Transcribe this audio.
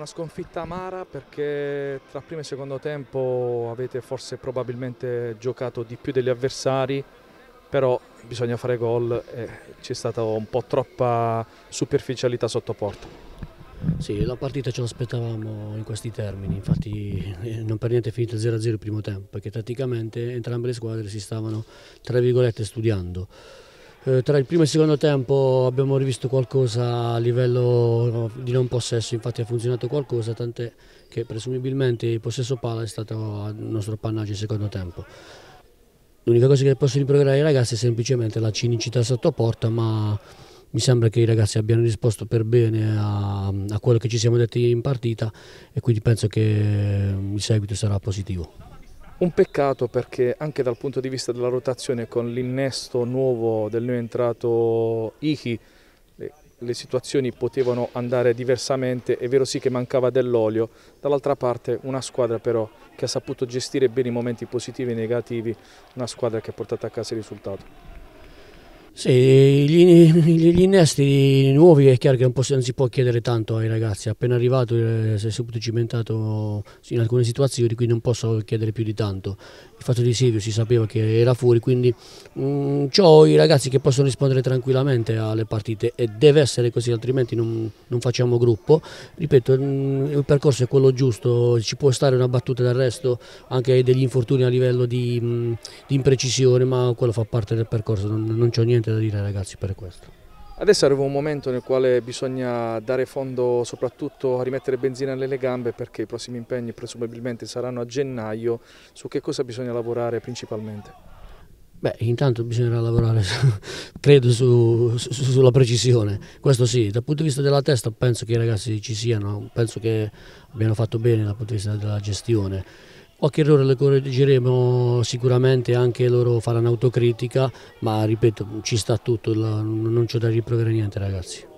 Una sconfitta amara perché tra primo e secondo tempo avete forse probabilmente giocato di più degli avversari, però bisogna fare gol e c'è stata un po' troppa superficialità sotto porta. Sì, la partita ce l'aspettavamo in questi termini, infatti eh, non per niente è finita 0-0 il primo tempo, perché tatticamente entrambe le squadre si stavano, tra virgolette, studiando. Eh, tra il primo e il secondo tempo abbiamo rivisto qualcosa a livello di non possesso, infatti ha funzionato qualcosa, tant'è che presumibilmente il possesso palla è stato il nostro appannaggio il secondo tempo. L'unica cosa che posso riproverare ai ragazzi è semplicemente la cinicità sotto porta, ma mi sembra che i ragazzi abbiano risposto per bene a, a quello che ci siamo detti in partita e quindi penso che il seguito sarà positivo. Un peccato perché anche dal punto di vista della rotazione con l'innesto nuovo del new entrato Ichi le, le, situazioni potevano andare diversamente, è vero sì che mancava dell'olio, dall'altra parte una squadra però che ha saputo gestire bene i momenti positivi e negativi, una squadra che ha portato a casa il risultato. Sì, gli, gli innesti nuovi è chiaro che non, posso, non, si può chiedere tanto ai ragazzi, appena arrivato eh, si è subito cimentato in alcune situazioni, quindi non posso chiedere più di tanto. Il fatto di Silvio si sapeva che era fuori, quindi mh, mm, ho i ragazzi che possono rispondere tranquillamente alle partite e deve essere così, altrimenti non, non facciamo gruppo. Ripeto, mh, mm, il percorso è quello giusto, ci può stare una battuta d'arresto, anche degli infortuni a livello di, mh, mm, di, imprecisione, ma quello fa parte del percorso, non, non c'ho niente niente dire ragazzi per questo. Adesso arriva un momento nel quale bisogna dare fondo soprattutto a rimettere benzina nelle gambe perché i prossimi impegni presumibilmente saranno a gennaio, su che cosa bisogna lavorare principalmente? Beh, intanto bisognerà lavorare, credo, su, su, sulla precisione, questo sì, dal punto di vista della testa penso che i ragazzi ci siano, penso che abbiano fatto bene dal punto di vista della gestione Qualche errore lo correggeremo sicuramente, anche loro faranno autocritica, ma ripeto, ci sta tutto, non c'è da riprovere niente ragazzi.